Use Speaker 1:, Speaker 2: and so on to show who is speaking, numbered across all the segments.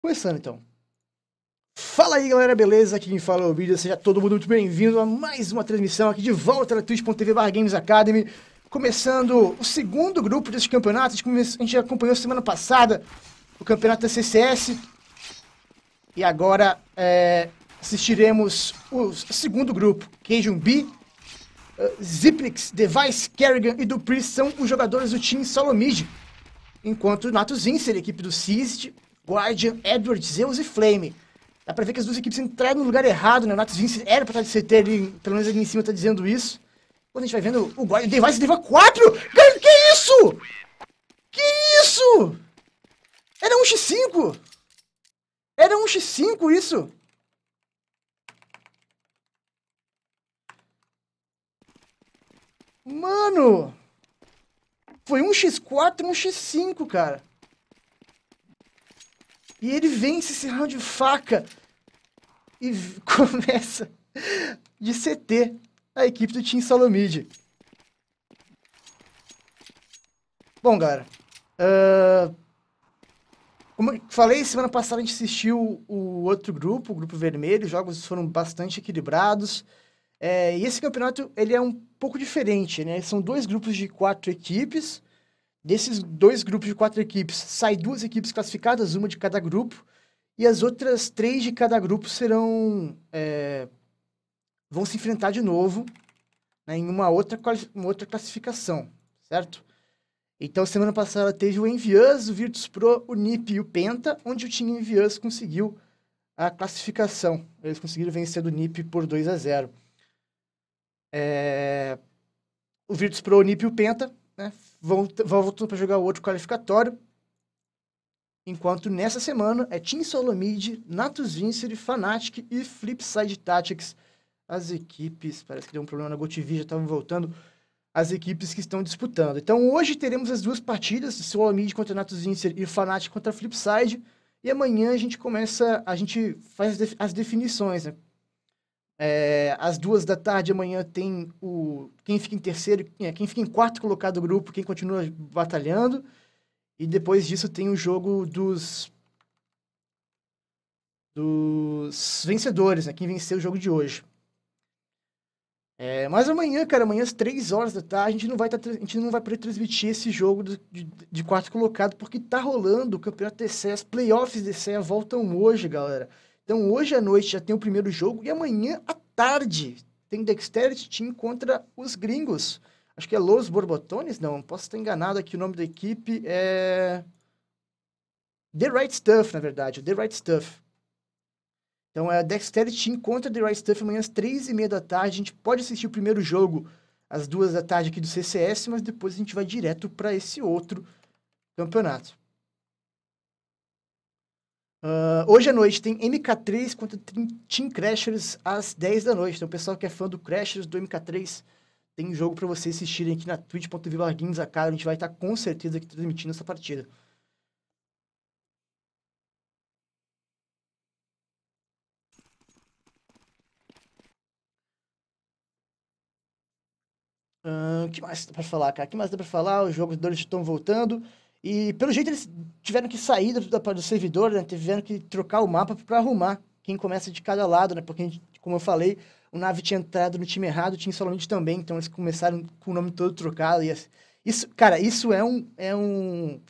Speaker 1: Começando então. Fala aí galera, beleza? Aqui quem fala é o vídeo, seja todo mundo muito bem-vindo a mais uma transmissão aqui de volta na twitch.tv Games Academy. Começando o segundo grupo desses campeonatos, a gente acompanhou semana passada o campeonato da CCS. E agora é, assistiremos o segundo grupo, Cajun B. Uh, eh, Ziplix, Device, Kerrigan e Dupri são os jogadores do time Solomid. Enquanto Nato Zinser, equipe do CIST, Guardian, Edward, Zeus e Flame. Dá pra ver que as duas equipes entraram no lugar errado, né? O Natus Vince era pra estar de CT ali, pelo menos ali em cima tá dizendo isso. Quando a gente vai vendo o Guardian Device leva 4! Que isso? Que isso? Era 1x5! Era 1x5 isso! Mano! Foi 1x4, 1x5, cara. E ele vence esse round de faca e começa de CT a equipe do Team Salomid. Bom, galera, uh, como eu falei, semana passada a gente assistiu o outro grupo, o grupo vermelho, os jogos foram bastante equilibrados. É, e esse campeonato ele é um pouco diferente, né? São dois grupos de quatro equipes, Desses dois grupos de quatro equipes, sai duas equipes classificadas, uma de cada grupo, e as outras três de cada grupo serão. É, vão se enfrentar de novo né, em uma outra, uma outra classificação, certo? Então, semana passada teve o Envias, o Virtus Pro, o NIP e o Penta, onde o time Envias conseguiu a classificação. Eles conseguiram vencer do NIP por 2 a 0. É... O Virtus Pro, o NIP e o Penta né, vão, vão voltando para jogar o outro qualificatório. Enquanto nessa semana é Team Solomid, Natus Vincere, Fnatic e Flipside Tactics. As equipes, parece que deu um problema na GoTV, já estavam voltando. As equipes que estão disputando. Então hoje teremos as duas partidas, Solomid contra Natus Vincere e Fnatic contra Flipside. E amanhã a gente começa, a gente faz as definições, né? É, às duas da tarde amanhã tem o quem fica em terceiro, é, quem fica em quarto colocado do grupo, quem continua batalhando. E depois disso tem o jogo dos dos vencedores, né? Quem venceu o jogo de hoje. É, mas amanhã, cara, amanhã às três horas da tarde, a gente não vai, tá, a gente não vai poder transmitir esse jogo do, de, de quarto colocado, porque tá rolando o Campeonato DCE, as playoffs DCE voltam hoje, galera. Então hoje à noite já tem o primeiro jogo e amanhã à tarde tem Dexterity Team contra os gringos. Acho que é Los Borbotones, não, posso estar enganado aqui, o nome da equipe é... The Right Stuff, na verdade, The Right Stuff. Então é Dexterity Team contra The Right Stuff amanhã às três e meia da tarde. A gente pode assistir o primeiro jogo às duas da tarde aqui do CCS, mas depois a gente vai direto para esse outro campeonato. Uh, hoje à noite tem MK3 contra Team Crashers às 10 da noite. Então, o pessoal que é fã do Crashers, do MK3, tem um jogo para vocês assistirem aqui na twitch.tv a cara. A gente vai estar tá com certeza aqui transmitindo essa partida. O uh, ah, que mais dá pra falar, cara? O que mais dá pra falar? Os jogadores estão voltando. E pelo jeito eles tiveram que sair do, do servidor, né? tiveram que trocar o mapa para arrumar quem começa de cada lado, né? Porque, como eu falei, o Nave tinha entrado no time errado, o time Solamente também, então eles começaram com o nome todo trocado. E isso, cara, isso é um. É um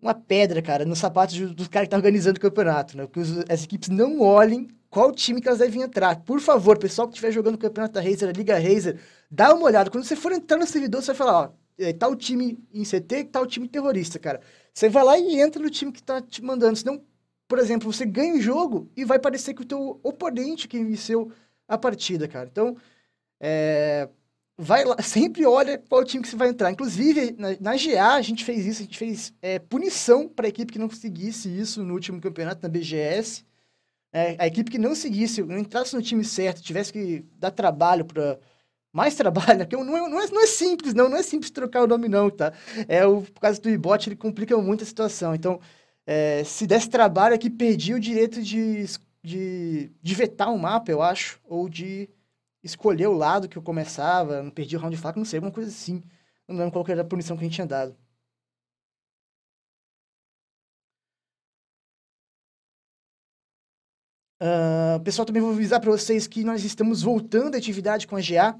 Speaker 1: uma pedra, cara, nos sapatos dos caras que tá organizando o campeonato, né? Porque os, as equipes não olhem qual time que elas devem entrar. Por favor, pessoal que estiver jogando o campeonato da Razer, a Liga Razer, dá uma olhada. Quando você for entrar no servidor, você vai falar, ó, é, tal time em CT, tal time terrorista, cara. Você vai lá e entra no time que tá te mandando. Senão, por exemplo, você ganha o jogo e vai parecer que o teu oponente quem venceu a partida, cara. Então, é, vai lá, sempre olha qual time que você vai entrar. Inclusive, na, na GA a gente fez isso, a gente fez é, punição para a equipe que não conseguisse isso no último campeonato, na BGS. É, a equipe que não seguisse, não entrasse no time certo, tivesse que dar trabalho para mais trabalho, né? Porque é, não é, não é, simples, não, não é simples trocar o nome, não, tá? É, o, por causa do iBot, ele complica muito a situação. Então, é, se desse trabalho aqui, perdi o direito de, de, de vetar um mapa, eu acho, ou de escolher o lado que eu começava, não perdi o round de faca, não sei, alguma coisa assim. Não lembro qual era a punição que a gente tinha dado. Uh, pessoal, também vou avisar para vocês que nós estamos voltando à atividade com a GA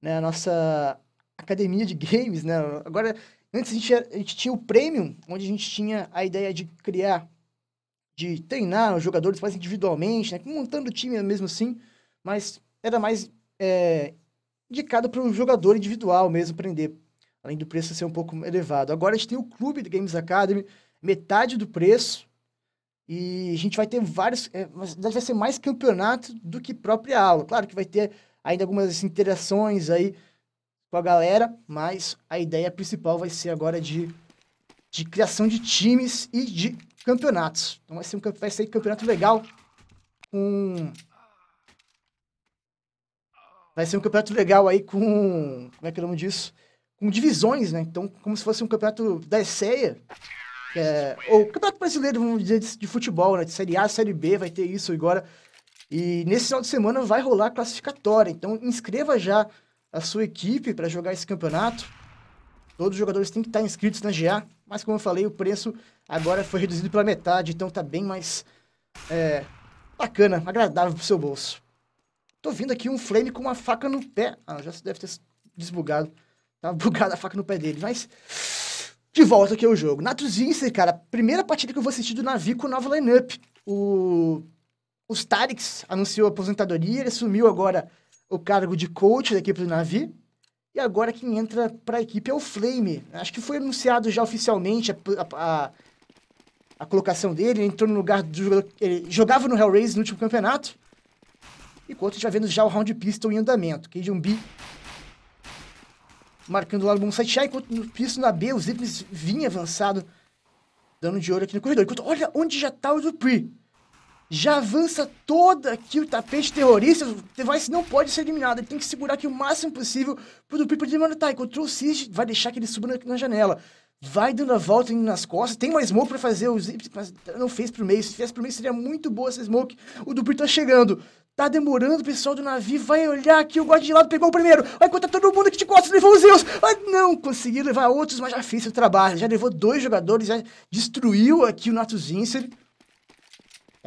Speaker 1: né, a nossa academia de games, né? Agora, antes a gente, a gente tinha o Premium, onde a gente tinha a ideia de criar, de treinar os jogadores mais individualmente, né? Montando o time mesmo assim, mas era mais é, indicado para o jogador individual mesmo aprender, além do preço ser um pouco elevado. Agora a gente tem o clube de Games Academy, metade do preço, e a gente vai ter vários, é, vai ser mais campeonato do que própria aula. Claro que vai ter ainda algumas interações aí com a galera, mas a ideia principal vai ser agora de, de criação de times e de campeonatos. Então vai ser um vai ser um campeonato legal com vai ser um campeonato legal aí com como é que é o nome disso? Com divisões, né? Então como se fosse um campeonato da ESEA. é, ou campeonato brasileiro, vamos dizer, de, de futebol, né? De série A, série B, vai ter isso agora. E nesse final de semana vai rolar a classificatória. Então inscreva já a sua equipe para jogar esse campeonato. Todos os jogadores têm que estar inscritos na GA, mas como eu falei, o preço agora foi reduzido pela metade, então tá bem mais é, bacana, agradável pro seu bolso. Tô vindo aqui um flame com uma faca no pé. Ah, já deve ter desbugado. Tava tá bugada a faca no pé dele, mas. De volta aqui ao jogo. Natus cara, primeira partida que eu vou assistir do navio com o nova lineup. O os Tarix anunciou aposentadoria, ele assumiu agora o cargo de coach da equipe do Navi. E agora quem entra para a equipe é o Flame. Acho que foi anunciado já oficialmente a, a, a colocação dele. Ele entrou no lugar do jogador. Ele jogava no Hellraiser no último campeonato. Enquanto já vendo já o Round Pistol em andamento. Kijumbi marcando lá no site A, enquanto no Pistol na B, os itens vinha avançado, dando de ouro aqui no corredor. Enquanto, olha onde já está o Dupri já avança todo aqui o tapete terrorista. O device não pode ser eliminado. Ele tem que segurar aqui o máximo possível pro do Piper desmanotar. E Ctrl Shift vai deixar que ele suba na, na, janela. Vai dando a volta indo nas costas. Tem uma smoke para fazer o zip, mas não fez pro meio. Se fizesse pro meio seria muito boa essa smoke. O Dupri tá chegando. Tá demorando, o pessoal do navio vai olhar aqui. O God de lado pegou o primeiro. Vai contar todo mundo que te costas, levou os Zeus. Vai não conseguir levar outros, mas já fez seu trabalho. Já levou dois jogadores, já destruiu aqui o Natus Vincent.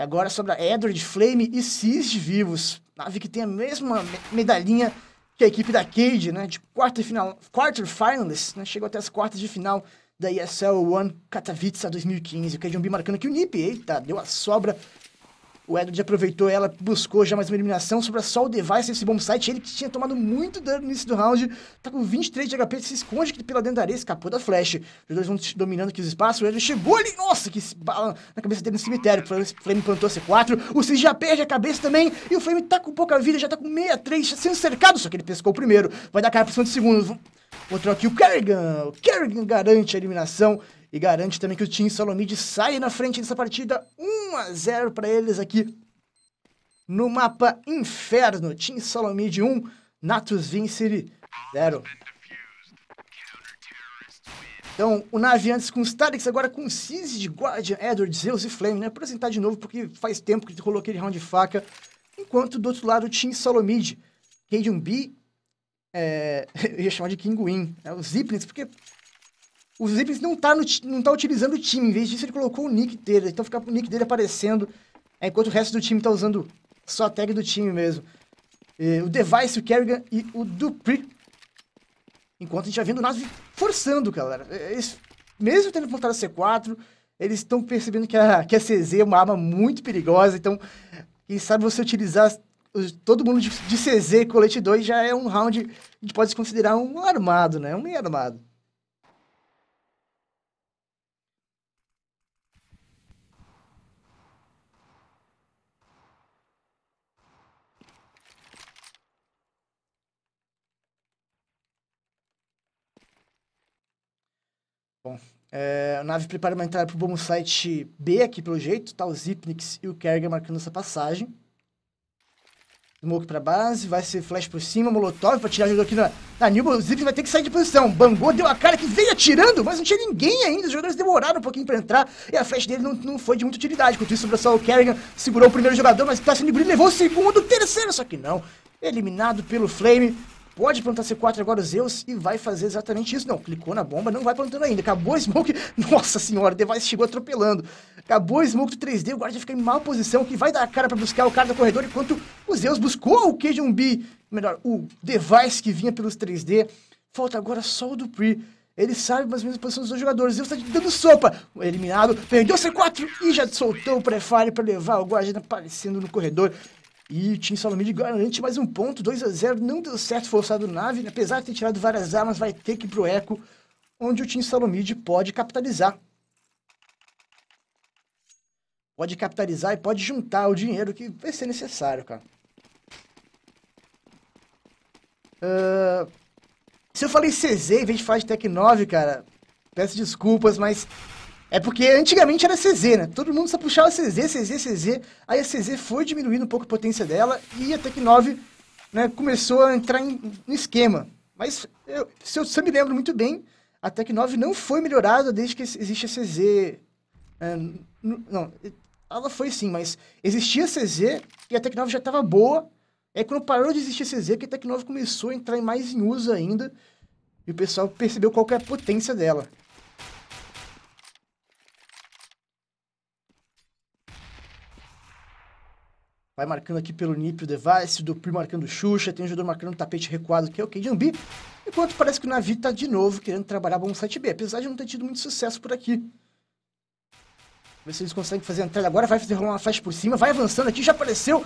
Speaker 1: Agora sobre a Edward Flame e Cis vivos. Nave que tem a mesma medalhinha que a equipe da Cade, né? De quarta final, quarter finalists, né? Chegou até as quartas de final da ESL One Katowice 2015. O Cade é Umbi marcando que o NIP, eita, deu a sobra o Edward aproveitou ela, buscou já mais uma eliminação, sobra só o Device, esse bom site. Ele que tinha tomado muito dano no início do round, tá com 23 de HP, se esconde pela dentro da areia, escapou da flash. Os dois vão dominando aqui os espaços, o Edward chegou ali, nossa, que bala na cabeça dele no cemitério. O Flame plantou C4, o Cis já perde a cabeça também, e o Flame tá com pouca vida, já tá com 63, sendo cercado, só que ele pescou primeiro. Vai dar cara por cima de segundo. Outro aqui, o Kerrigan. O Kerrigan garante a eliminação e garante também que o Team Salomide sai na frente dessa partida. 1 a 0 para eles aqui no mapa Inferno. Team Salomide 1, Natus Vincere 0. Então, o Nave antes com Starix, agora com Cis de Guardian, Edward, Zeus e Flame, né? Apresentar de novo, porque faz tempo que colocou aquele round de faca. Enquanto do outro lado, o Team Salomid, Cadium B é, eu ia chamar de Kinguin, né? os Zipnitz, porque o Zipnitz não tá, no, não tá utilizando o time, em vez disso ele colocou o nick dele, então fica o nick dele aparecendo, é, enquanto o resto do time tá usando só a tag do time mesmo. É, o Device, o Kerrigan e o Dupri. Enquanto a gente vai vendo o Nazi forçando, galera. É, eles, mesmo tendo montado a C4, eles estão percebendo que a, que a CZ é uma arma muito perigosa, então quem sabe você utilizar todo mundo de, CZ CZ colete 2 já é um round, a gente pode considerar um armado, né? Um meio armado. Bom, é, a nave prepara para entrar para o bom site B aqui, pelo jeito. Tá o Zipnix e o Kerger marcando essa passagem. Smoke pra base, vai ser flash por cima, molotov pra tirar o jogador aqui na, na Nilba. O Zip vai ter que sair de posição. Bangou, deu a cara que veio atirando, mas não tinha ninguém ainda. Os jogadores demoraram um pouquinho pra entrar e a flash dele não, não foi de muita utilidade. Enquanto isso, sobrou só o Kerrigan, segurou o primeiro jogador, mas o Tassin Brilho levou o segundo, o terceiro, só que não. Eliminado pelo Flame pode plantar C4 agora o Zeus e vai fazer exatamente isso. Não, clicou na bomba, não vai plantando ainda. Acabou o smoke. Nossa senhora, o device chegou atropelando. Acabou o smoke do 3D, o guarda fica em má posição, que vai dar a cara para buscar o cara do corredor, enquanto o Zeus buscou o Cajun melhor, o device que vinha pelos 3D. Falta agora só o Dupree. Ele sabe mais ou menos a posição dos dois jogadores. Zeus tá dando sopa. Eliminado. Perdeu C4 e já soltou o prefire para levar o Guardiana aparecendo no corredor. E o Team Salomide garante mais um ponto, 2 a 0 Não deu certo forçado o Nave, apesar de ter tirado várias armas, vai ter que ir pro Eco, onde o Team Salomide pode capitalizar. Pode capitalizar e pode juntar o dinheiro que vai ser necessário, cara. Uh, se eu falei CZ em vez de falar de Tec 9, cara, peço desculpas, mas é porque antigamente era CZ, né? Todo mundo só puxava CZ, CZ, CZ. Aí a CZ foi diminuindo um pouco a potência dela e a Tec 9 né, começou a entrar em, no esquema. Mas eu, se, eu, se eu me lembro muito bem, a Tec 9 não foi melhorada desde que existe a CZ. É, não, ela foi sim, mas existia a CZ e a Tec 9 já estava boa. É quando parou de existir a CZ que a Tec 9 começou a entrar mais em uso ainda. E o pessoal percebeu qual é a potência dela. Vai marcando aqui pelo Nip o Device, o Dupri marcando o Xuxa, tem o jogador marcando o tapete recuado, que é o Kjambi. Enquanto parece que o Navi tá de novo querendo trabalhar bom 7B, apesar de não ter tido muito sucesso por aqui. Ver se eles conseguem fazer a entrada agora, vai fazer rolar uma flash por cima, vai avançando aqui, já apareceu.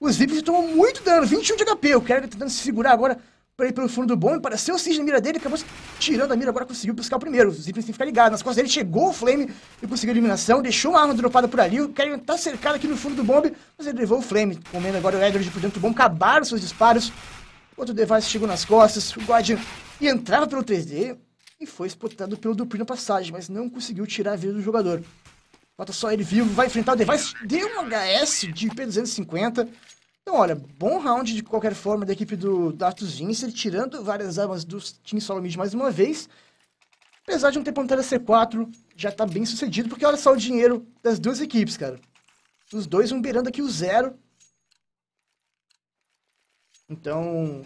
Speaker 1: Os VIPs tomam muito dano, 21 de HP, o Kerrigan tentando se segurar agora para ir pelo fundo do bombe, pareceu o Cisne na mira dele, acabou tirando a mira, agora conseguiu buscar o primeiro. O Zipin ficar ligado nas costas dele, chegou o Flame e conseguiu a eliminação, deixou uma arma dropada por ali, o Kerrigan tá cercado aqui no fundo do bombe, mas ele levou o Flame, comendo agora o Edward por dentro do bombe, acabaram seus disparos. Outro device chegou nas costas, o Guardian e entrava pelo 3D e foi spotado pelo Dupri na passagem, mas não conseguiu tirar a vida do jogador. Falta só ele vivo, vai enfrentar o device, deu um HS de P250, então, olha, bom round de qualquer forma da equipe do Datus Vincer, tirando várias armas do Team Solomid mais uma vez. Apesar de não ter Pantera C4, já tá bem sucedido, porque olha só o dinheiro das duas equipes, cara. Os dois vão beirando aqui o zero. Então,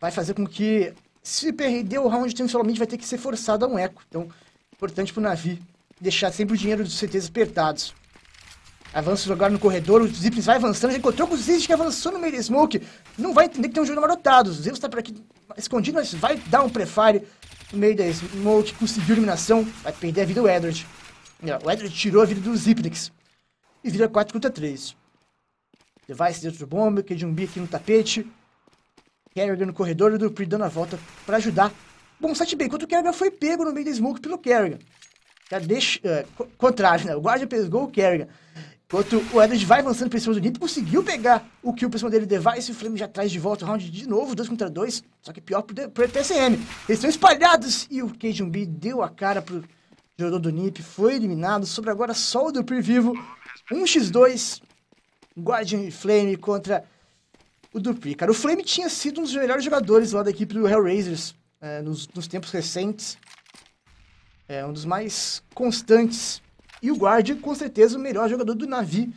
Speaker 1: vai fazer com que, se perder o round de Team Solomid, vai ter que ser forçado a um eco. Então, importante pro navio deixar sempre o dinheiro dos CTs apertados avança jogar no corredor, o Zips vai avançando, já encontrou com o Zips que avançou no meio de Smoke. Não vai entender que tem um jogo marotado. O Zips tá por aqui escondido, mas vai dar um prefire no meio da Smoke, conseguiu eliminação, vai perder a vida do Edward. O Edward tirou a vida do Zipnix. E vira 4 contra 3. Device dentro do bomba, que de um aqui no tapete. Kerrigan no corredor e o Dupree dando a volta para ajudar. Bom, site bem, enquanto o Kerrigan foi pego no meio da Smoke pelo Kerrigan. Já deixa, uh, contrário, né? O guarda pegou o Kerrigan. Enquanto o Edge vai avançando para do Nip conseguiu pegar o kill pra cima dele, o Device, o Flame já traz de volta o round de novo, 2 contra 2, só que pior pro, pro TSM. Eles estão espalhados e o Cajun deu a cara pro jogador do NiP, foi eliminado, sobre agora só o Dupri vivo, 1x2, Guardian e Flame contra o Dupri. Cara, o Flame tinha sido um dos melhores jogadores lá da equipe do Hellraisers é, nos, nos tempos recentes, é um dos mais constantes e o Guard, com certeza, o melhor jogador do navio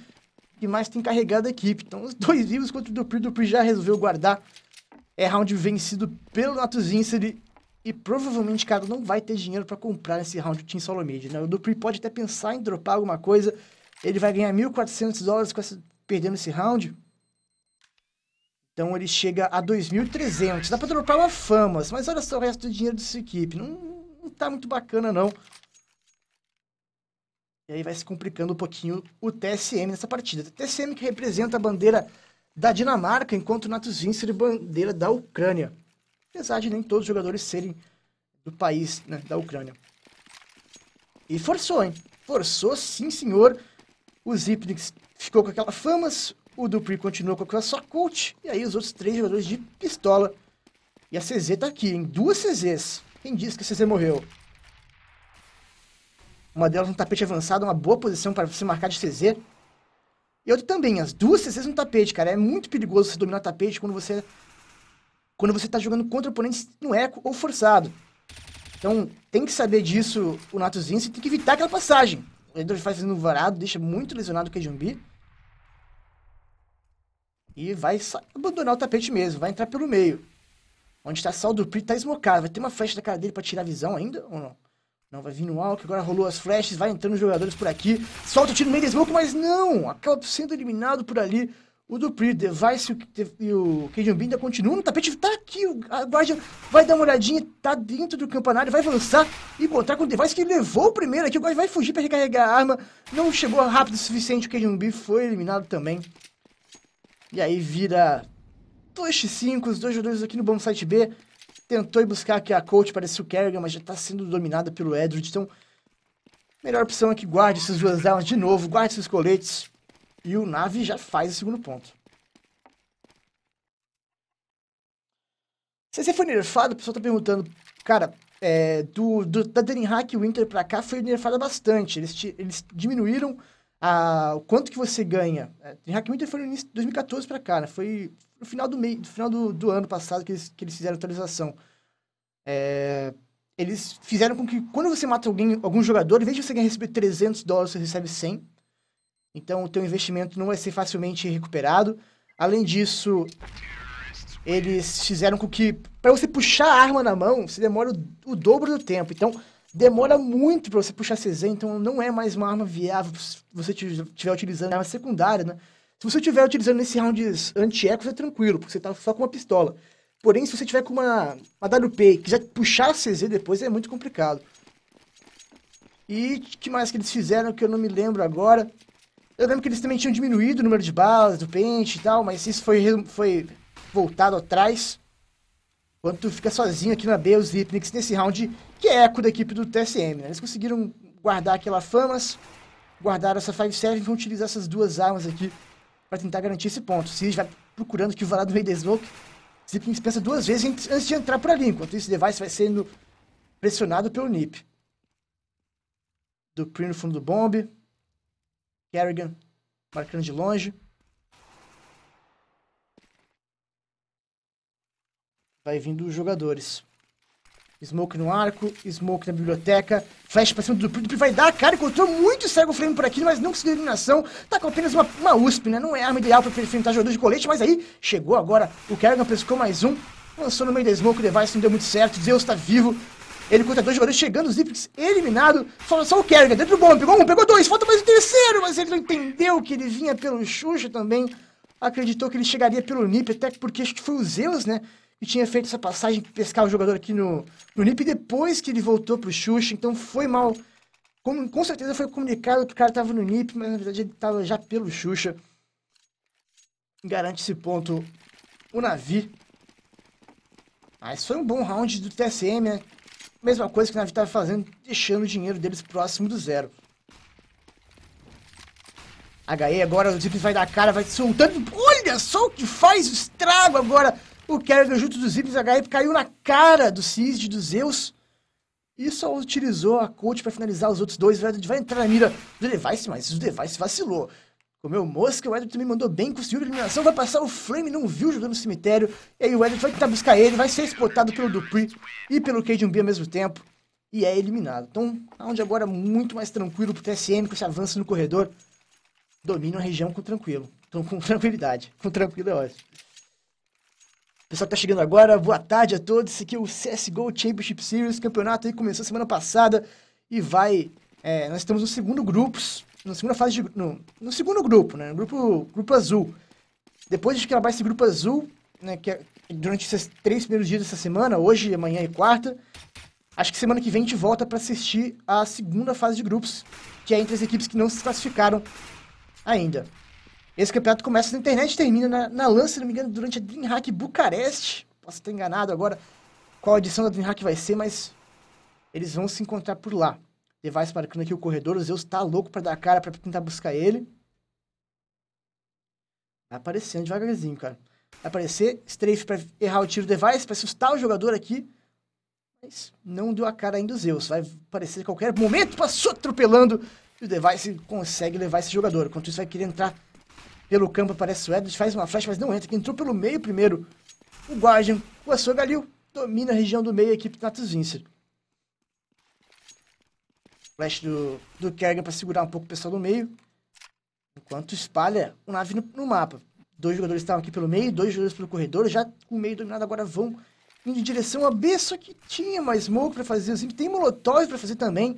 Speaker 1: que mais tem carregado a equipe. Então, os dois vivos contra o Dupri. O Dupri já resolveu guardar. É round vencido pelo Natus Vincere. E provavelmente, cara, não vai ter dinheiro para comprar esse round Team Solo Mid, né? O Dupri pode até pensar em dropar alguma coisa. Ele vai ganhar 1.400 dólares com essa, perdendo esse round. Então ele chega a 2.300. Dá pra dropar uma Famas, mas olha só o resto do dinheiro dessa equipe. Não, não tá muito bacana, não. E aí vai se complicando um pouquinho o TSM nessa partida. O TSM que representa a bandeira da Dinamarca, enquanto o Natuzinski é bandeira da Ucrânia. Apesar de nem todos os jogadores serem do país, né, da Ucrânia. E forçou, hein? Forçou, sim, senhor. O Zipnix ficou com aquela fama, o Dupri continuou com aquela sua coach, e aí os outros três jogadores de pistola. E a CZ tá aqui, em duas CZs. Quem disse que a CZ morreu? Uma delas no tapete avançado, uma boa posição para você marcar de CZ. E outra também, as duas Czs no tapete, cara. É muito perigoso você dominar o tapete quando você quando você está jogando contra oponentes no eco é ou forçado. Então, tem que saber disso o Nato e tem que evitar aquela passagem. O Edward faz no varado, deixa muito lesionado o Kejumbi. E vai abandonar o tapete mesmo, vai entrar pelo meio. Onde está Sal Dupri, tá esmocado. Vai ter uma flecha da cara dele para tirar a visão ainda ou não? Não, vai vir no alto, agora rolou as flashes, vai entrando os jogadores por aqui. Solta o tiro no meio da smoke, mas não! Acaba sendo eliminado por ali. O Dupri, Device e o Cajun ainda continuam no tapete. Tá aqui, o guarda vai dar uma olhadinha, tá dentro do campanário, vai avançar e encontrar com o Device que levou o primeiro aqui. O guarda vai fugir para recarregar a arma. Não chegou rápido o suficiente, o Cajun foi eliminado também. E aí vira 2x5, os dois jogadores aqui no bom site B tentou ir buscar aqui a coach, parece o Kerrigan, mas já está sendo dominada pelo Edward. Então, melhor opção é que guarde essas duas armas de novo, guarde seus coletes. E o Nave já faz o segundo ponto. Se você foi nerfado, o pessoal está perguntando, cara, é, do, do, da hack Winter para cá foi nerfada bastante. Eles, te, eles diminuíram a, o quanto que você ganha. É, Denhack Winter foi no início de 2014 para cá, né? Foi no final do meio, no final do, do, ano passado que eles, que eles fizeram a atualização. É, eles fizeram com que quando você mata alguém, algum jogador, em vez de você ganhar receber 300 dólares, você recebe 100. Então o teu investimento não vai ser facilmente recuperado. Além disso, eles fizeram com que para você puxar a arma na mão, você demora o, o dobro do tempo. Então demora muito para você puxar CZ, então não é mais uma arma viável se você estiver utilizando é arma secundária, né? Se você estiver utilizando esses rounds anti-ecos, é tranquilo, porque você tá só com uma pistola. Porém, se você tiver com uma, uma WP e quiser puxar a CZ depois, é muito complicado. E que mais que eles fizeram que eu não me lembro agora. Eu lembro que eles também tinham diminuído o número de balas do pente e tal, mas isso foi, foi voltado atrás. Quando tu fica sozinho aqui na B, os Hypnix nesse round, que é eco da equipe do TSM, né? Eles conseguiram guardar aquela famas, guardaram essa 5-7 e vão utilizar essas duas armas aqui para tentar garantir esse ponto. Sirius vai procurando que o varado meio da Smoke. Zipkins pensa duas vezes antes de entrar por ali, enquanto esse device vai sendo pressionado pelo Nip. Dupri no fundo do bombe. Kerrigan marcando de longe. Vai vindo os jogadores. Smoke no arco, Smoke na biblioteca, Flash pra cima do Dupree, vai dar cara, encontrou muito cego frame por aqui, mas não conseguiu eliminação, tá com apenas uma, uma USP, né, não é arma ideal pra enfrentar jogador de colete, mas aí chegou agora, o Kerrigan pescou mais um, lançou no meio da Smoke, o Device não deu muito certo, Zeus tá vivo, ele contra dois jogadores chegando, Ziprix eliminado. Só, só o Kerrigan dentro do bom, pegou um, pegou dois, falta mais um terceiro, mas ele não entendeu que ele vinha pelo Xuxa também. Acreditou que ele chegaria pelo Nip, até porque acho que foi o Zeus, né? que tinha feito essa passagem de pescar o jogador aqui no, no NIP depois que ele voltou pro Xuxa, então foi mal. Com, com certeza foi comunicado que o cara estava no NIP, mas na verdade ele estava já pelo Xuxa. Garante esse ponto o Navi. Mas ah, foi um bom round do TSM, né? Mesma coisa que o Navi estava fazendo, deixando o dinheiro deles próximo do zero. HE agora, o Zip vai dar cara, vai soltando. Olha só o que faz o estrago agora o Kerrigan, junto dos Ibis HF, caiu na cara do Cisne, dos Zeus. E só utilizou a coach para finalizar os outros dois. Edward vai entrar na mira do Device, mas o Device vacilou. Comeu mosca, o Edward também mandou bem, conseguiu a eliminação, vai passar o Flame, não viu jogando no cemitério. E aí o Edward vai tentar buscar ele, vai ser explotado pelo Dupree e pelo Cajun B ao mesmo tempo. E é eliminado. Então, aonde agora muito mais tranquilo pro TSM, com esse avanço no corredor. Domina a região com tranquilo. Então, com tranquilidade. Com tranquilo é ótimo. Pessoal que tá chegando agora, boa tarde a todos. Esse aqui é o CSGO Championship Series, campeonato aí começou semana passada e vai. É, nós estamos no segundo grupo, na segunda fase de. No, no segundo grupo, né? No grupo, grupo azul. Depois de acabar esse grupo azul, né? Que é, durante esses três primeiros dias dessa semana, hoje, amanhã e quarta, acho que semana que vem a gente volta para assistir a segunda fase de grupos, que é entre as equipes que não se classificaram ainda. Esse campeonato começa na internet e termina na, na LAN, se não me engano, durante a DreamHack Bucareste. Posso estar enganado agora qual edição da DreamHack vai ser, mas eles vão se encontrar por lá. Device marcando aqui o corredor, o Zeus tá louco para dar a cara para tentar buscar ele. Vai aparecendo devagarzinho, cara. Vai aparecer strafe para errar o tiro do Device, para assustar o jogador aqui. Mas não deu a cara ainda o Zeus. Vai aparecer a qualquer momento, passou atropelando. E o Device consegue levar esse jogador. Enquanto isso, vai querer entrar pelo campo aparece o Edwards, faz uma flecha, mas não entra. Que entrou pelo meio primeiro. O Guardian, o Açougalil, domina a região do meio, a equipe Natus Vincer. Flash do, do Kerrigan para segurar um pouco o pessoal do meio. Enquanto espalha o nave no, no mapa. Dois jogadores estavam aqui pelo meio, dois jogadores pelo corredor. Já com o meio dominado, agora vão indo em direção a B. Só que tinha mais smoke para fazer. Assim, tem molotov para fazer também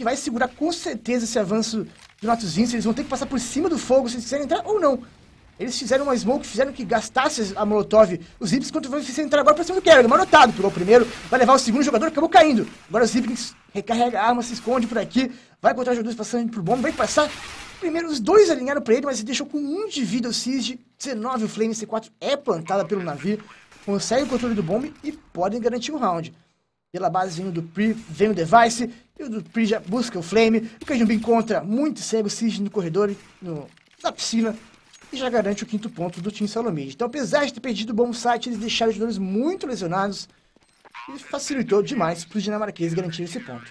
Speaker 1: que vai segurar com certeza esse avanço do Natus Vinci. Eles vão ter que passar por cima do fogo se eles quiserem entrar ou não. Eles fizeram uma smoke, fizeram que gastasse a Molotov. Os Zips, quando vão entrar agora pra cima do Kerrigan, mas notado, pulou o primeiro, vai levar o segundo jogador, acabou caindo. Agora os Zips recarrega a arma, se esconde por aqui, vai encontrar os jogadores passando por bomba, vai passar. Primeiro os dois alinharam pra ele, mas ele deixou com um de vida o Siege. 19 o Flame C4 é plantada pelo navio, consegue o controle do bombe e podem garantir o um round. Pela base vem o do Pri, vem o Device, e o Dupri Pri já busca o Flame. O Kajumba encontra muito cego Cisne no corredor, no, na piscina, e já garante o quinto ponto do Team Salomid. Então, apesar de ter perdido o bom site, eles deixaram os jogadores muito lesionados, e facilitou demais para os dinamarqueses garantir esse ponto.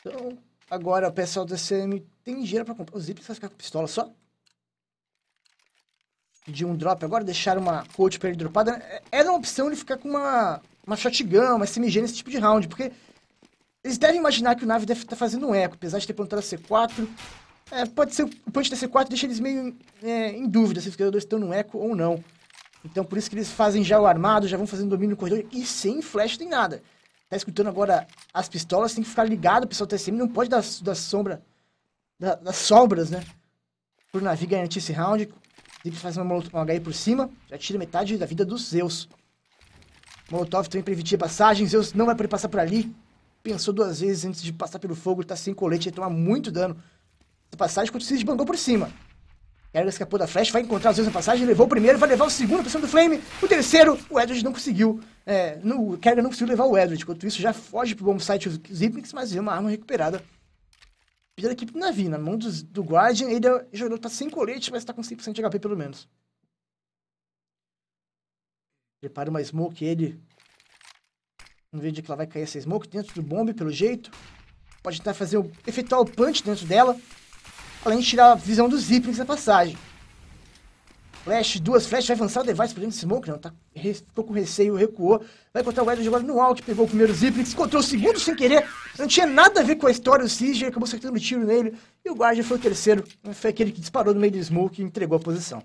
Speaker 1: Então, Agora, o pessoal da CM tem dinheiro pra comprar. O Zip vai ficar com pistola só? De um drop agora, deixar uma coach pra ele dropada. É, era uma opção ele ficar com uma, uma shotgun, uma SMG nesse tipo de round, porque eles devem imaginar que o nave deve estar tá fazendo um eco, apesar de ter plantado a C4. É, pode ser o punch da C4 deixa eles meio é, em dúvida se os criadores estão no eco ou não. Então por isso que eles fazem já o armado, já vão fazendo domínio no corredor e sem flash tem nada tá escutando agora as pistolas, tem que ficar ligado, pessoal do tá TSM, não pode dar, dar sombra, da, das sobras, né? Pro navio garantir esse round. Tem que fazer uma, uma HE por cima, já tira metade da vida dos Zeus. Molotov também preventia passagem, Zeus não vai poder passar por ali. Pensou duas vezes antes de passar pelo fogo, ele tá sem colete, ele toma muito dano. Essa passagem, quando se desbangou por cima. Gallagher escapou da flecha, vai encontrar os dois na passagem, levou o primeiro, vai levar o segundo para do Flame. O terceiro, o Edward não conseguiu. É, no, o Gallagher não conseguiu levar o Edward. Enquanto isso, já foge pro bom site os Ipnix, mas vê é uma arma recuperada pela equipe do navio, na mão do Guardian. Ele é jogador tá sem colete, mas tá com 100% de HP pelo menos. Prepara uma smoke, ele... Vamos ver onde é que ela vai cair essa smoke. Dentro do bombe, pelo jeito. Pode tentar fazer o, efetuar o punch dentro dela além de tirar a visão dos hipnings da passagem. Flash, duas flashes vai avançar o device por dentro do Smoke, não, tá, ficou com receio, recuou, vai encontrar o Edward agora no alto, pegou o primeiro Ziplix, encontrou o segundo sem querer, não tinha nada a ver com a história, o Siege acabou acertando um tiro nele, e o Guardia foi o terceiro, foi aquele que disparou no meio do Smoke e entregou a posição.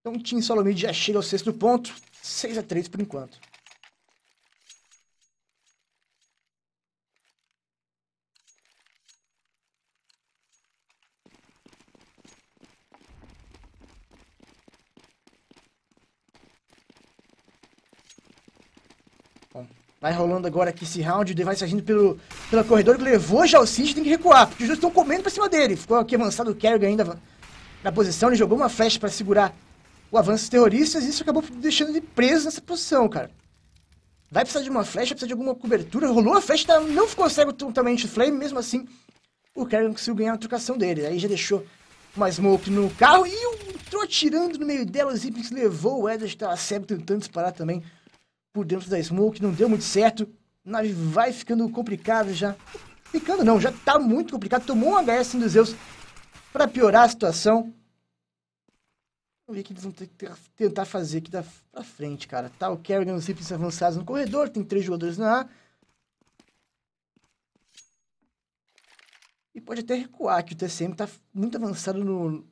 Speaker 1: Então o Team Solomid já chega ao sexto ponto, 6 a 3 por enquanto. Vai rolando agora aqui esse round, o Device agindo pelo, pelo corredor, que levou já o Cinch, tem que recuar, porque os dois estão comendo pra cima dele. Ficou aqui avançado o Kerrigan ainda na posição, ele jogou uma flecha para segurar o avanço dos terroristas, e isso acabou deixando ele preso nessa posição, cara. Vai precisar de uma flecha, precisa de alguma cobertura, rolou a flecha, tá, não ficou cego totalmente o Flame, mesmo assim, o Kerrigan conseguiu ganhar a trocação dele. Aí já deixou uma smoke no carro e entrou atirando no meio dela, o Zippix levou, o Edward tava tá cego tentando disparar também, por dentro da Smoke, não deu muito certo. A nave vai ficando complicado já. Ficando não, já tá muito complicado. Tomou um HS dos Zeus para piorar a situação. Vamos ver o que eles vão ter tentar fazer aqui da, pra frente, cara. Tá o Kerrigan os Hippins avançados no corredor. Tem três jogadores na A. E pode até recuar, que o TCM tá muito avançado no, no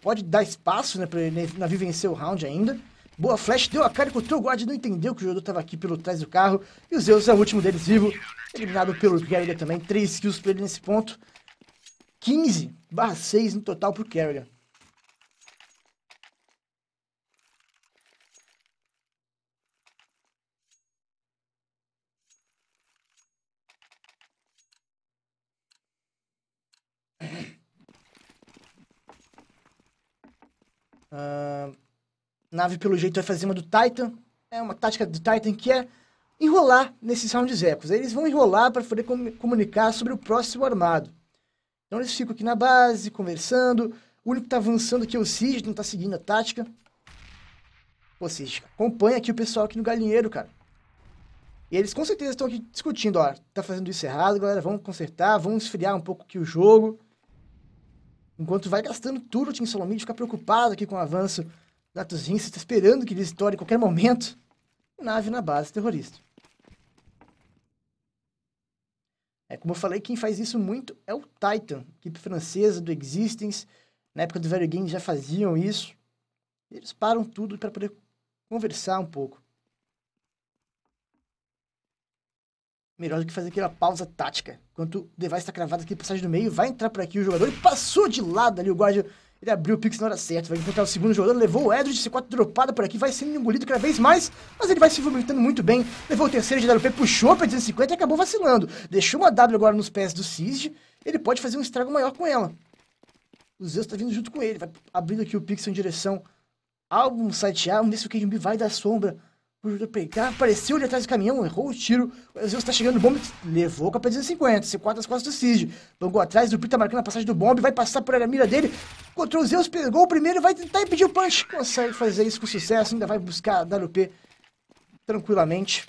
Speaker 1: Pode dar espaço, né, pra ele, na vencer o round ainda. Boa Flash deu a cara que o Teu God não entendeu que o jogador estava aqui pelo trás do carro. E o Zeus é o último deles vivo. Eliminado pelo Kerrigan também. 3 kills pra ele nesse ponto. 15 barra 6 no total pro Kerrigan. Uh, ah, Nave, pelo jeito, vai fazer uma do Titan. É uma tática do Titan que é enrolar nesses rounds ecos. Eles vão enrolar para poder com comunicar sobre o próximo armado. Então eles ficam aqui na base, conversando. O único que tá avançando aqui é o Cid, não tá seguindo a tática. Pô, Cid, acompanha aqui o pessoal aqui no galinheiro, cara. E eles com certeza estão aqui discutindo, ó, tá fazendo isso errado, galera, vamos consertar, vamos esfriar um pouco aqui o jogo. Enquanto vai gastando tudo, o Team Solomid fica preocupado aqui com o avanço você está esperando que ele estoure a qualquer momento nave na base terrorista. É, como eu falei, quem faz isso muito é o Titan, equipe francesa do Existence. Na época do Very Game já faziam isso. Eles param tudo para poder conversar um pouco. Melhor do que fazer aquela pausa tática. Enquanto o device está cravado aqui, passagem do meio, vai entrar por aqui o jogador e passou de lado ali o guarda ele abriu o Pix na hora certa, vai encontrar o segundo jogador, levou o Edward, C4 dropado por aqui, vai sendo engolido cada vez mais, mas ele vai se movimentando muito bem, levou o terceiro de WP, puxou para 250 e acabou vacilando. Deixou uma W agora nos pés do Cisd, ele pode fazer um estrago maior com ela. O Zeus tá vindo junto com ele, vai abrindo aqui o Pix em direção ao site A, vamos ver se o KMB vai dar sombra o apareceu ali atrás do caminhão, errou o tiro. O Brasil está chegando no bombe, levou com a P250, C4 das costas do Cid. Bangou atrás, Zupri tá marcando a passagem do bombe, vai passar por a mira dele. Encontrou o Zeus, pegou o primeiro, vai tentar impedir o punch. Consegue fazer isso com sucesso, ainda vai buscar a WP tranquilamente.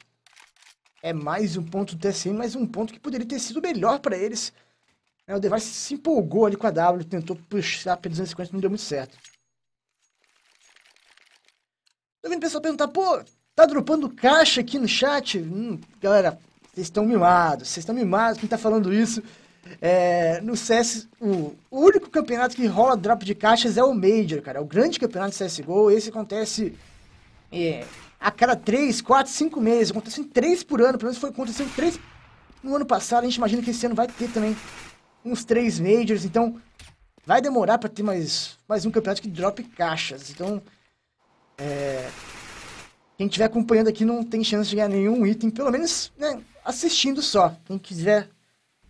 Speaker 1: É mais um ponto do TSM, mais um ponto que poderia ter sido melhor para eles. É, o Device se empolgou ali com a W, tentou puxar a P250, não deu muito certo. Tô vendo o pessoal perguntar, pô, Tá dropando caixa aqui no chat? Hum, galera, vocês estão mimados, vocês estão mimados, quem tá falando isso. É, no CS, o único campeonato que rola drop de caixas é o Major, cara. É o grande campeonato de CSGO. Esse acontece é, a cada 3, 4, 5 meses. Acontece em 3 por ano. Pelo menos foi acontecendo 3 assim, no ano passado. A gente imagina que esse ano vai ter também uns 3 Majors. Então, vai demorar para ter mais, mais um campeonato que drop caixas. Então, é, quem estiver acompanhando aqui não tem chance de ganhar nenhum item, pelo menos né, assistindo só. Quem quiser,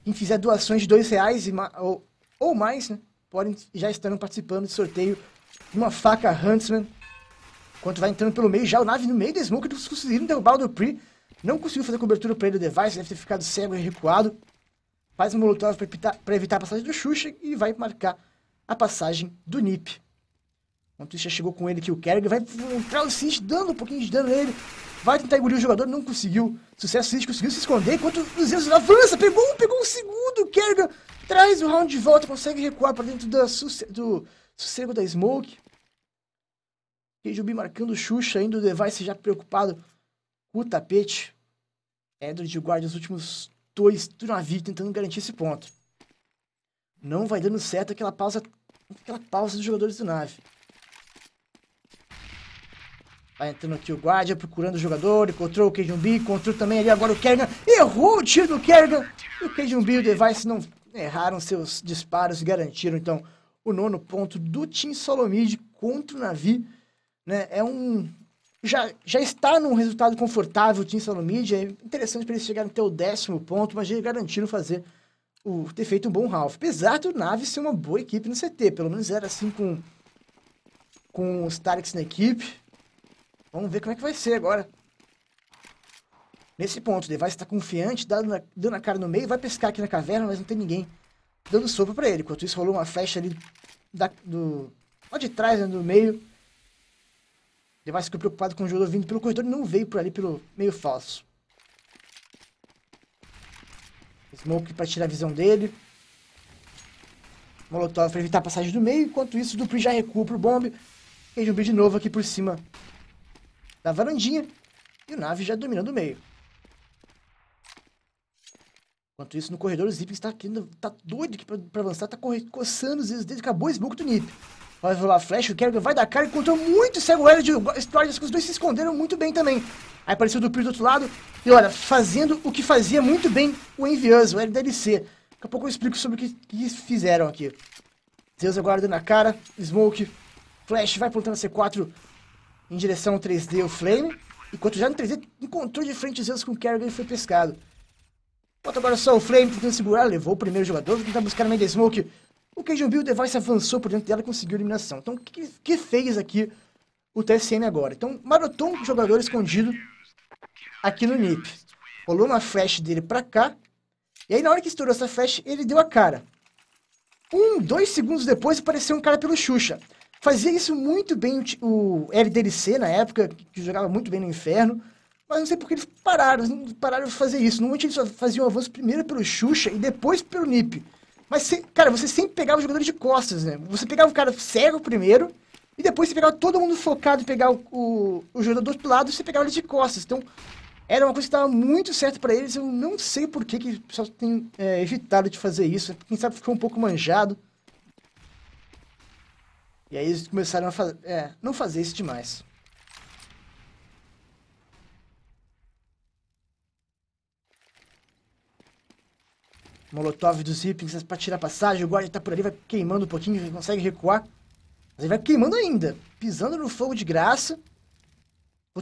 Speaker 1: quem fizer doações de dois reais ma ou, ou, mais, né, podem já estarão participando de sorteio de uma faca Huntsman. Enquanto vai entrando pelo meio, já o nave no meio do smoke, eles conseguiram derrubar o Dupree. Não conseguiu fazer cobertura para ele do device, deve ter ficado cego e recuado. Faz um molotov para evitar, evitar a passagem do Xuxa e vai marcar a passagem do Nip. O já chegou com ele que o Kerrigan vai entrar o Cis dando um pouquinho de dano nele. Vai tentar engolir o jogador, não conseguiu. Sucesso, Cis conseguiu se esconder enquanto o Zeus avança. Pegou um, pegou um segundo. O Kerrigan traz o round de volta, consegue recuar para dentro da, do sossego da Smoke. KJB marcando Xuxa, ainda o Device já preocupado com o tapete. Edward guarda os últimos dois do navio tentando garantir esse ponto. Não vai dando certo aquela pausa, aquela pausa dos jogadores do nave. Tá entrando aqui o guarda, procurando o jogador, encontrou o Kejumbi, encontrou também ali agora o Kerrigan, errou o tiro do Kerrigan, e o Kejumbi e o Device não erraram seus disparos e garantiram, então, o nono ponto do Team solomide contra o Navi, né, é um... Já, já está num resultado confortável o Team Solomid, é interessante para eles chegarem até o décimo ponto, mas já garantiram fazer o, ter feito um bom half, apesar do Navi ser uma boa equipe no CT, pelo menos era assim com, com os Tarks na equipe, Vamos ver como é que vai ser agora. Nesse ponto, o Device está confiante, dando dando a cara no meio, vai pescar aqui na caverna, mas não tem ninguém dando sopa para ele. Enquanto isso, rolou uma flecha ali da, do... lá de trás, né, no meio. O Device ficou preocupado com o jogador vindo pelo corredor e não veio por ali pelo meio falso. Smoke para tirar a visão dele. Molotov para evitar a passagem do meio. Enquanto isso, Dupri já recua pro bombe. E Jumbi de novo aqui por cima da varandinha e o Nave já dominando o meio. Enquanto isso, no corredor, o Zip está aqui, tá doido aqui pra, pra avançar, tá corre, coçando os dedos, acabou o smoke do Nip. Vai rolar flash, o Kerrigan vai dar cara, encontrou muito cego o de os dois se esconderam muito bem também. Aí apareceu o Dupir do outro lado, e olha, fazendo o que fazia muito bem o Envious, o LDLC. Daqui a pouco eu explico sobre o que, que fizeram aqui. Zeus aguarda na cara, Smoke, Flash vai plantando a C4, em direção ao 3D o Flame, enquanto já no 3D encontrou de frente os erros com o Kerrigan e foi pescado. Bota agora só o Flame tentando segurar, levou o primeiro jogador, tentando tentar buscar a Made Smoke. O Cajun Bill, o device avançou por dentro dela e conseguiu a eliminação. Então, o que, que fez aqui o TSM agora? Então, marotou um jogador escondido aqui no NIP. Rolou uma flash dele pra cá. E aí, na hora que estourou essa flash, ele deu a cara. Um, dois segundos depois, apareceu um cara pelo Xuxa. Fazia isso muito bem o LDLC na época, que jogava muito bem no Inferno. Mas não sei porque eles pararam, pararam de fazer isso. Normalmente eles só faziam avanço primeiro pelo Xuxa e depois pelo Nip. Mas, cara, você sempre pegava o jogador de costas, né? Você pegava o cara cego primeiro e depois você pegava todo mundo focado em pegar o, o, o jogador do outro lado e você pegava ele de costas. Então, era uma coisa que estava muito certa para eles. Eu não sei por que, que o pessoal tem é, evitado de fazer isso. Quem sabe ficou um pouco manjado. E aí eles começaram a fazer. É, não fazer isso demais. Molotov dos hippies para tirar passagem, o guarda tá por ali, vai queimando um pouquinho, consegue recuar. Mas ele vai queimando ainda, pisando no fogo de graça.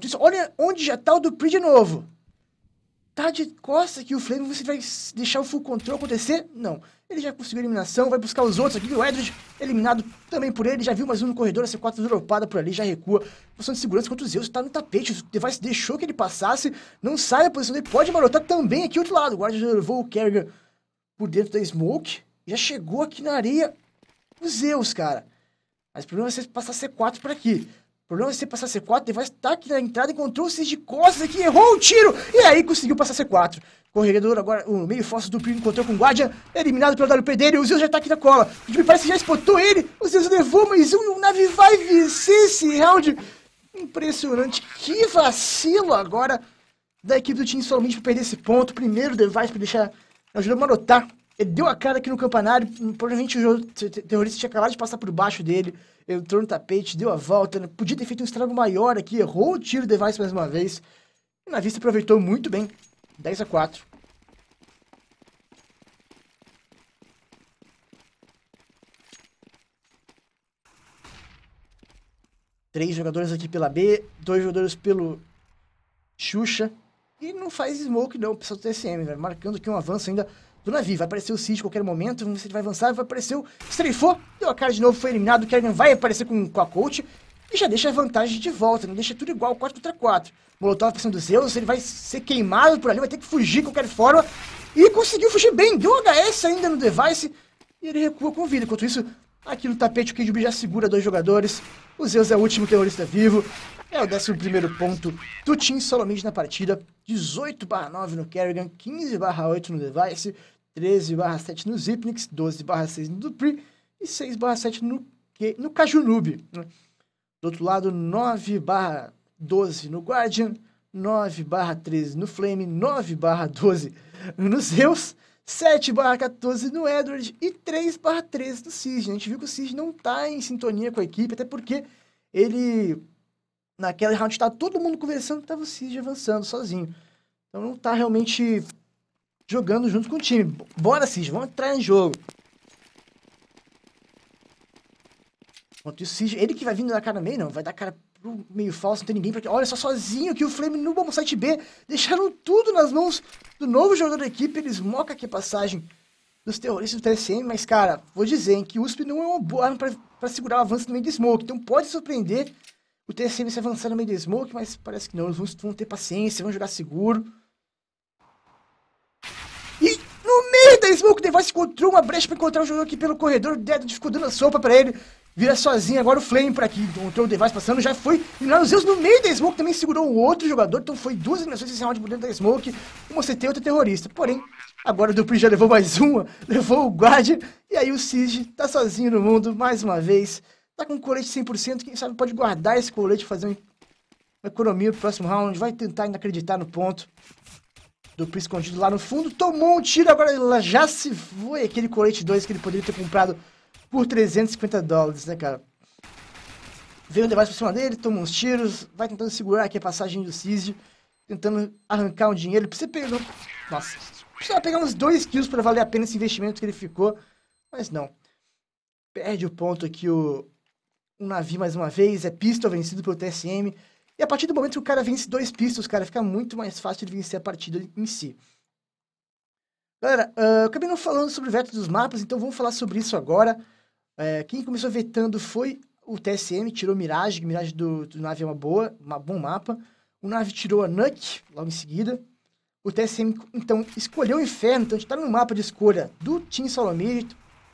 Speaker 1: Isso, olha onde já tá o Dupri de novo tá de costa que o Flame você vai deixar o full control acontecer? Não. Ele já conseguiu eliminação, vai buscar os outros aqui. O Edward, eliminado também por ele, já viu mais um no corredor, a C4 dropada por ali, já recua. Posição de segurança contra o Zeus, tá no tapete. O device deixou que ele passasse, não sai da posição dele, pode marotar também aqui do outro lado. O guarda já levou o Kerrigan por dentro da smoke, já chegou aqui na areia o Zeus, cara. Mas o problema é você passar C4 por aqui problema é você passar C4, ele vai estar aqui na entrada, encontrou vocês de costas aqui, errou o tiro, e aí conseguiu passar C4. Corredor agora, o meio fóssil do Pio encontrou com o Guardian, eliminado pelo WP dele, o Zeus já tá aqui na cola. O time parece que já espotou ele, o Zeus levou mais um e o Navi vai vencer esse round. Impressionante, que vacilo agora da equipe do time somente pra perder esse ponto. Primeiro device pra deixar, ajudou a anotar deu a cara aqui no campanário, provavelmente o terrorista tinha acabado de passar por baixo dele, entrou no tapete, deu a volta, né? podia ter feito um estrago maior aqui, errou o tiro do device mais uma vez. E vista aproveitou muito bem, 10 a 4. Três jogadores aqui pela B, dois jogadores pelo Xuxa. E não faz smoke não, pessoal do TSM, velho. Marcando aqui um avanço ainda do navio. Vai aparecer o Cid a qualquer momento, você vai avançar, vai aparecer o Streifou, deu a cara de novo, foi eliminado, o Kerrigan vai aparecer com, com a coach e já deixa a vantagem de volta, não né? deixa tudo igual, 4 contra 4. Molotov tá pra dos do Zeus, ele vai ser queimado por ali, vai ter que fugir de qualquer forma, e conseguiu fugir bem, deu HS ainda no device, e ele recua com vida. Enquanto isso, aqui no tapete o KGB já segura dois jogadores, o Zeus é o último terrorista tá vivo. É o 11 ponto do Team Solomid na partida. 18 9 no Kerrigan, 15 8 no Device, 13 7 no Zipnix, 12 6 no Dupree e 6 7 no, no Cajunube. Né? Do outro lado, 9 12 no Guardian, 9 13 no Flame, 9 12 no Zeus. 7 barra 14 no Edward e 3 barra 13 no Cisne. A gente viu que o Cisne não está em sintonia com a equipe, até porque ele, naquela round, tá todo mundo conversando, estava o Cisne avançando sozinho. Então não está realmente jogando junto com o time. Bora, Cisne, vamos entrar em jogo. Enquanto isso, Cisne, ele que vai vindo na cara meio, não, vai dar cara meio falso, não tem ninguém pra... Olha só, sozinho que o Flame no bom site B deixaram tudo nas mãos do novo jogador da equipe. Eles mocam aqui a passagem dos terroristas do TSM, mas, cara, vou dizer hein, que o USP não é uma boa arma pra, pra segurar o avanço no meio de Smoke. Então pode surpreender o TSM se avançar no meio de Smoke, mas parece que não. Eles vão, vão ter paciência, vão jogar seguro. E no meio da Smoke, o Device encontrou uma brecha pra encontrar o jogador aqui pelo corredor. O Dedo ficou dando a sopa pra ele vira sozinho. Agora o Flame por aqui, o o Device passando, já foi lá O Zeus no meio da Smoke também segurou o outro jogador, então foi duas eliminações esse round por dentro da Smoke. Uma CT e outra terrorista. Porém, agora o Dupri já levou mais uma, levou o Guardian, e aí o Siege tá sozinho no mundo, mais uma vez. Tá com colete 100%, quem sabe pode guardar esse colete, fazer uma economia pro próximo round. Vai tentar ainda acreditar no ponto. Dupri escondido lá no fundo, tomou um tiro, agora ela já se foi aquele colete 2 que ele poderia ter comprado por 350 dólares, né, cara? Vem um device pra cima dele, toma uns tiros, vai tentando segurar aqui a passagem do Cizio, tentando arrancar um dinheiro. Precisa pegar. Nossa, precisa pegar uns dois kills para valer a pena esse investimento que ele ficou. Mas não. Perde o ponto aqui o, o navio mais uma vez. É pistol vencido pelo TSM. E a partir do momento que o cara vence dois pistols, cara, fica muito mais fácil de vencer a partida em si. Galera, uh, acabei não falando sobre o veto dos mapas, então vamos falar sobre isso agora. É, quem começou vetando foi o TSM, tirou Mirage, Mirage do, do nave é uma boa, um bom mapa. O nave tirou a Nut logo em seguida. O TSM, então, escolheu o Inferno, então a gente tá no mapa de escolha do Team Salomir.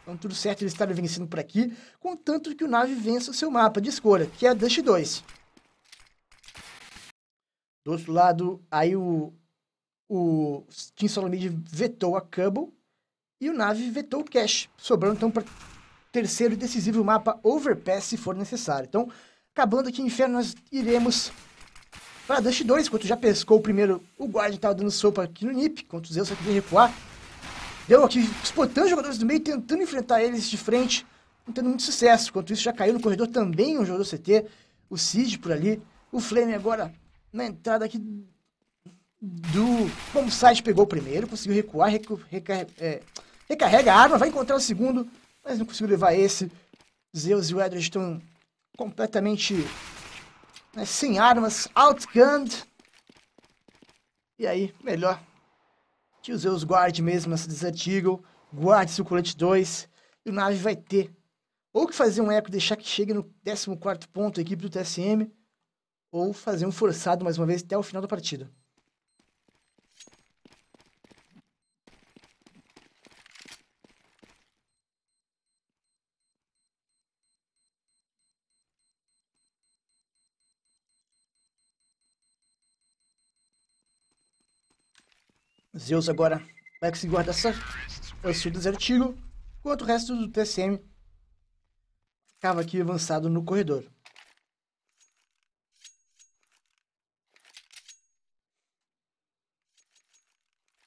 Speaker 1: Então, tudo certo, eles estarem vencendo por aqui, contanto que o nave vença o seu mapa de escolha, que é a Dust 2. Do outro lado, aí o, o Team Solomid vetou a Cubble e o nave vetou o Cash. Sobrando, então, para terceiro e decisivo mapa Overpass se for necessário. Então, acabando aqui em Inferno, nós iremos para Dust 2, enquanto já pescou o primeiro, o Guard estava dando sopa aqui no Nip, enquanto o Zeus aqui recuar. Deu aqui, espotando os jogadores do meio, tentando enfrentar eles de frente, não tendo muito sucesso. Enquanto isso, já caiu no corredor também um jogador CT, o Cid por ali. O Flame agora na entrada aqui do como site pegou o primeiro, conseguiu recuar, recu... é... recarrega a arma, vai encontrar o segundo mas não consigo levar esse. Zeus e o Edward estão completamente né, sem armas, outgunned. E aí, melhor que os Zeus guarde mesmo essa Desantigo, guarde seu Circulante 2, e o Nave vai ter ou que fazer um eco deixar que chegue no 14 ponto a equipe do TSM, ou fazer um forçado mais uma vez até o final da partida. Zeus agora vai conseguir guardar seus filhos artigo, enquanto o resto do TCM ficava aqui avançado no corredor.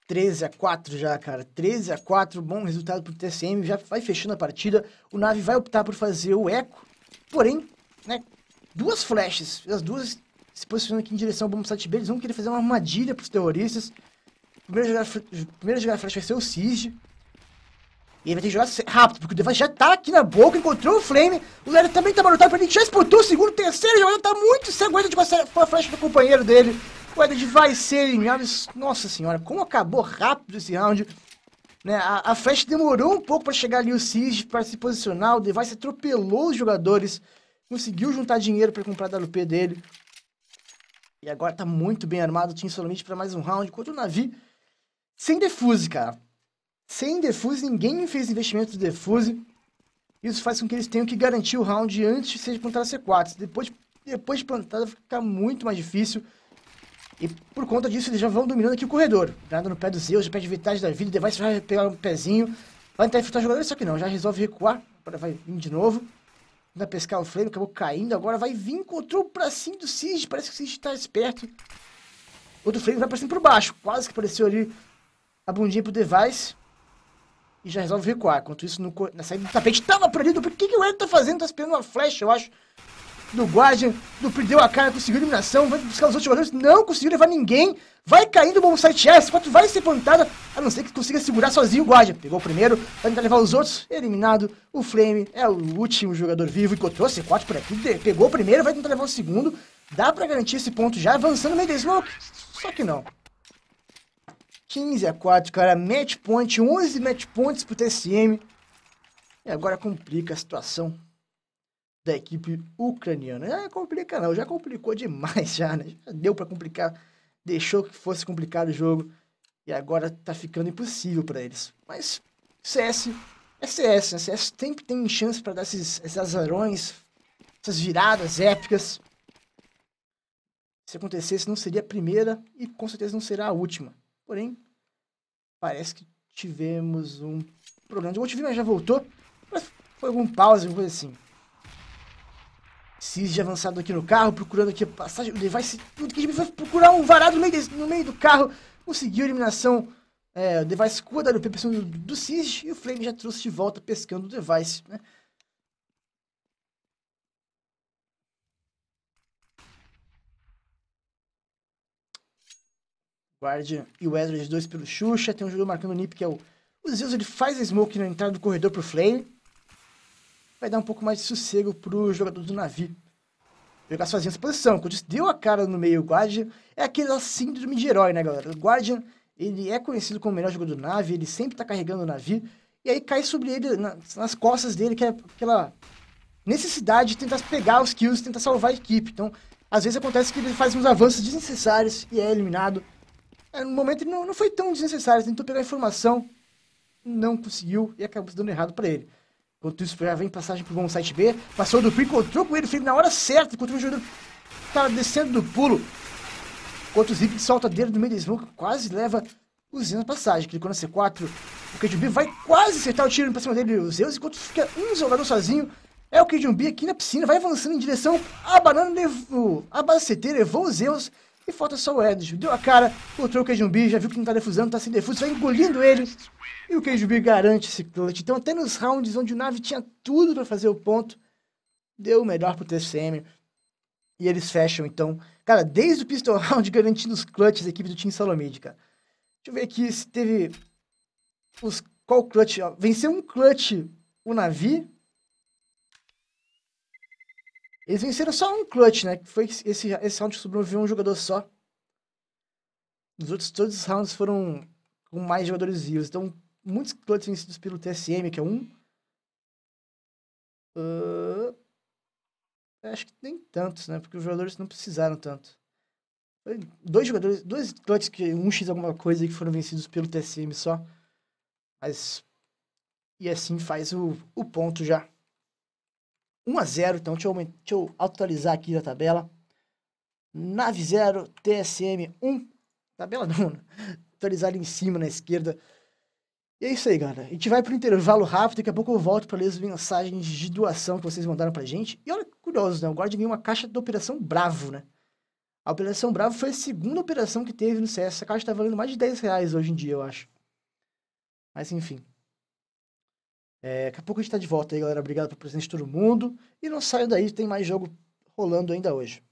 Speaker 1: Treze a quatro já, cara. Treze a quatro, bom resultado pro TCM. Já vai fechando a partida. O Nave vai optar por fazer o eco. Porém, né, duas flashes. As duas se posicionando aqui em direção ao Bomb Site B. Eles vão querer fazer uma armadilha pros terroristas primeiro jogar, primeiro jogar flash vai ser o Siege. E ele vai ter que jogar rápido, porque o Devan já tá aqui na boca, encontrou o Flame. O Lero também tá marotado, ele já exportou o segundo, terceiro jogador, tá muito sem aguenta de com a flash do companheiro dele. O Edward vai ser eliminado. Nossa senhora, como acabou rápido esse round. Né? A, a flash demorou um pouco para chegar ali o Siege, para se posicionar. O Device atropelou os jogadores, conseguiu juntar dinheiro para comprar a WP dele. E agora tá muito bem armado, tinha solamente para mais um round. Enquanto o Navi sem defuse, cara. Sem defuse, ninguém fez investimento de defuse. Isso faz com que eles tenham que garantir o round antes de ser plantar C4. Depois, depois de plantada fica muito mais difícil. E por conta disso eles já vão dominando aqui o corredor. Nada no pé do Zeus, perde vitais da vida, o Device vai pegar um pezinho. Vai tentar infiltrar o jogador, só que não, já resolve recuar. Agora vai vir de novo. Vai pescar o Flame, acabou caindo. Agora vai vir, encontrou o pracinho do Siege. Parece que o Siege está esperto. Outro Flame vai pra cima por baixo. Quase que apareceu ali a bundinha pro device e já resolve recuar. Enquanto isso, no, na saída do tapete, tava perdido. O que, que o Ed tá fazendo? Tá esperando uma flecha, eu acho. Do Guardian, do perdeu a cara, conseguiu eliminação, vai buscar os outros jogadores, não conseguiu levar ninguém, vai caindo o bom site S. 4 vai ser plantada, a não ser que consiga segurar sozinho o Guardian. Pegou o primeiro, vai tentar levar os outros, eliminado. O Flame é o último jogador vivo, encontrou C4 por aqui, pegou o primeiro, vai tentar levar o segundo, dá pra garantir esse ponto já, avançando no meio da Smoke, só que não. 15 a 4, cara, match point, 11 match points pro TCM. E agora complica a situação da equipe ucraniana. Já é, complica não, já complicou demais já, né? Já deu para complicar, deixou que fosse complicado o jogo e agora tá ficando impossível para eles. Mas CS é CS, né? CS sempre tem chance para dar esses, esses azarões, essas viradas épicas. Se acontecesse, não seria a primeira e com certeza não será a última. Porém, parece que tivemos um problema. O mas né? já voltou, mas foi algum pause, alguma coisa assim. Cis avançado aqui no carro, procurando aqui a passagem. O Device, o Kidman foi procurar um varado no meio, desse, no meio do carro. Conseguiu a eliminação. É, o Device cura da WP do, do Cis e o Flame já trouxe de volta pescando o Device, né? Guardian e Wesley de dois pelo Xuxa. Tem um jogador marcando o Nip, que é o, o Zeus. Ele faz a smoke na entrada do corredor pro Flame. Vai dar um pouco mais de sossego pro jogador do navio. Jogar sozinho essa posição. Quando deu a cara no meio, o Guardian é aquela síndrome de herói, né, galera? O Guardian, ele é conhecido como o melhor jogador do navio, ele sempre tá carregando o navio. E aí cai sobre ele, na, nas costas dele, que é aquela necessidade de tentar pegar os kills, tentar salvar a equipe. Então, às vezes acontece que ele faz uns avanços desnecessários e é eliminado. É, no momento não, não foi tão desnecessário, tentou pegar a informação, não conseguiu e acabou se dando errado para ele. Enquanto isso, já vem passagem pro bom site B, passou do Pri, encontrou com ele, foi na hora certa, encontrou o jogador, tava descendo do pulo. Enquanto o Zip solta dele no meio da smoke, quase leva o Zeus na passagem, clicou na C4, o Kijumbi vai quase acertar o tiro pra cima dele, o Zeus, enquanto fica um jogador sozinho, é o Kijumbi aqui na piscina, vai avançando em direção à banana, levou, a base CT, levou o Zeus, e falta só o Edson. Deu a cara, encontrou o queijo já viu que não tá defusando, tá sem defuso, vai tá engolindo ele. E o queijo garante esse clutch. Então, até nos rounds onde o Nave tinha tudo para fazer o ponto, deu o melhor pro TCM. E eles fecham, então. Cara, desde o pistol round garantindo os clutches da equipe do Team Salomid, cara. Deixa eu ver aqui se teve. Os, qual clutch? Ó, venceu um clutch o Navi, eles venceram só um clutch, né? Que foi esse, esse round que sobreviveu um jogador só. Os outros, todos os rounds foram com mais jogadores vivos. Então, muitos clutches vencidos pelo TSM, que é um. Uh, acho que nem tantos, né? Porque os jogadores não precisaram tanto. Dois jogadores, dois clutches, que um X alguma coisa que foram vencidos pelo TSM só. Mas. E assim faz o, o ponto já. 1 a 0 então deixa eu, deixa eu atualizar aqui a tabela. Nave 0, TSM 1. Tabela não, né? atualizar ali em cima na esquerda. E é isso aí, galera. A gente vai pro intervalo rápido, daqui a pouco eu volto para ler as mensagens de doação que vocês mandaram pra gente. E olha que curioso, né? O Guard ganhou uma caixa da Operação Bravo, né? A Operação Bravo foi a segunda operação que teve no CS. Essa caixa tá valendo mais de 10 reais hoje em dia, eu acho. Mas enfim. É, daqui a pouco a gente tá de volta aí, galera. Obrigado por presente de todo mundo. E não saiam daí, tem mais jogo rolando ainda hoje.